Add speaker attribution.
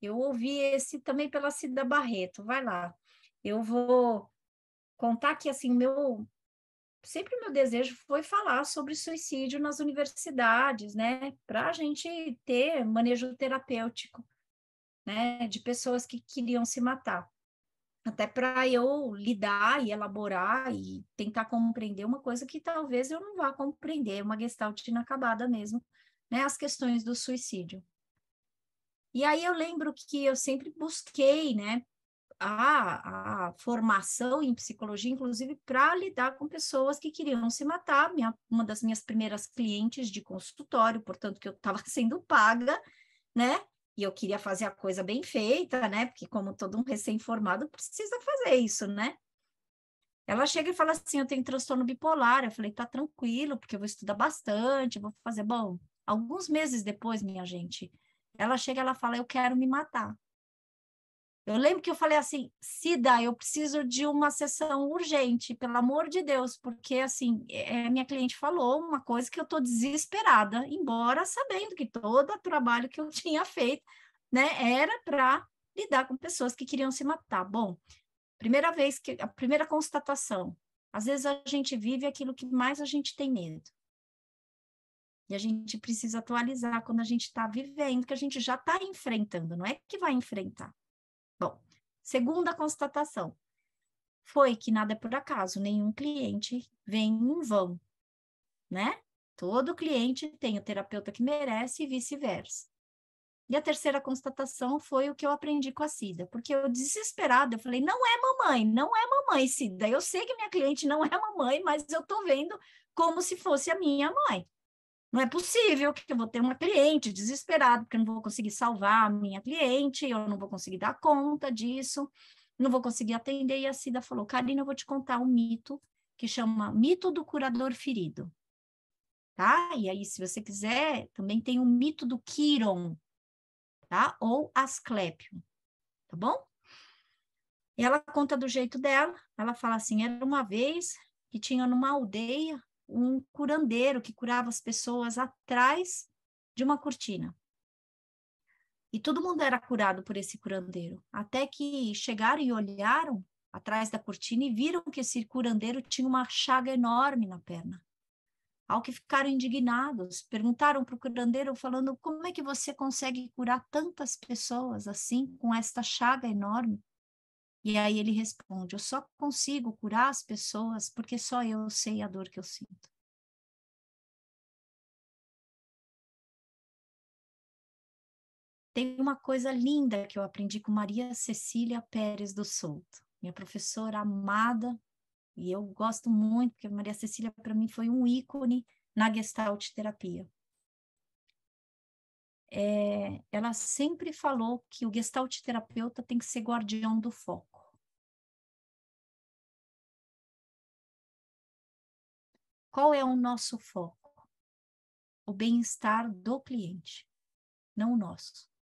Speaker 1: Eu ouvi esse também pela Cida Barreto. Vai lá. Eu vou contar que assim, meu sempre meu desejo foi falar sobre suicídio nas universidades, né? Para a gente ter manejo terapêutico, né? De pessoas que queriam se matar. Até para eu lidar e elaborar e tentar compreender uma coisa que talvez eu não vá compreender, uma gestalt inacabada mesmo, né? As questões do suicídio. E aí eu lembro que eu sempre busquei, né, a, a formação em psicologia, inclusive para lidar com pessoas que queriam se matar. Minha, uma das minhas primeiras clientes de consultório, portanto, que eu estava sendo paga, né? E eu queria fazer a coisa bem feita, né? Porque, como todo um recém-formado, precisa fazer isso, né? Ela chega e fala assim: Eu tenho transtorno bipolar. Eu falei: Tá tranquilo, porque eu vou estudar bastante, vou fazer. Bom, alguns meses depois, minha gente, ela chega, ela fala, eu quero me matar. Eu lembro que eu falei assim, Cida, eu preciso de uma sessão urgente, pelo amor de Deus, porque assim, é, é minha cliente falou uma coisa que eu estou desesperada, embora sabendo que todo o trabalho que eu tinha feito, né, era para lidar com pessoas que queriam se matar. Bom, primeira vez que a primeira constatação, às vezes a gente vive aquilo que mais a gente tem medo. E a gente precisa atualizar quando a gente está vivendo, que a gente já está enfrentando, não é que vai enfrentar. Bom, segunda constatação foi que nada é por acaso, nenhum cliente vem em vão, né? Todo cliente tem o terapeuta que merece e vice-versa. E a terceira constatação foi o que eu aprendi com a Cida, porque eu desesperada, eu falei, não é mamãe, não é mamãe, Cida. Eu sei que minha cliente não é mamãe, mas eu tô vendo como se fosse a minha mãe. Não é possível que eu vou ter uma cliente desesperada, porque eu não vou conseguir salvar a minha cliente, eu não vou conseguir dar conta disso, não vou conseguir atender. E a Cida falou: Karina, eu vou te contar um mito que chama Mito do Curador Ferido. Tá? E aí, se você quiser, também tem o um mito do Quiron, tá? Ou Asclépio, tá bom? E ela conta do jeito dela. Ela fala assim: era uma vez que tinha numa aldeia um curandeiro que curava as pessoas atrás de uma cortina. E todo mundo era curado por esse curandeiro, até que chegaram e olharam atrás da cortina e viram que esse curandeiro tinha uma chaga enorme na perna. Ao que ficaram indignados, perguntaram para o curandeiro, falando: como é que você consegue curar tantas pessoas assim, com esta chaga enorme? E aí ele responde: Eu só
Speaker 2: consigo curar as pessoas porque só eu sei a dor que eu sinto. Tem uma coisa linda que eu aprendi com Maria Cecília Pérez do Souto, minha professora
Speaker 1: amada, e eu gosto muito, porque Maria Cecília, para mim, foi um ícone na Gestalt Terapia. É, ela sempre falou
Speaker 2: que o Gestalt Terapeuta tem que ser guardião do foco. Qual é o nosso foco? O bem-estar do cliente, não o nosso.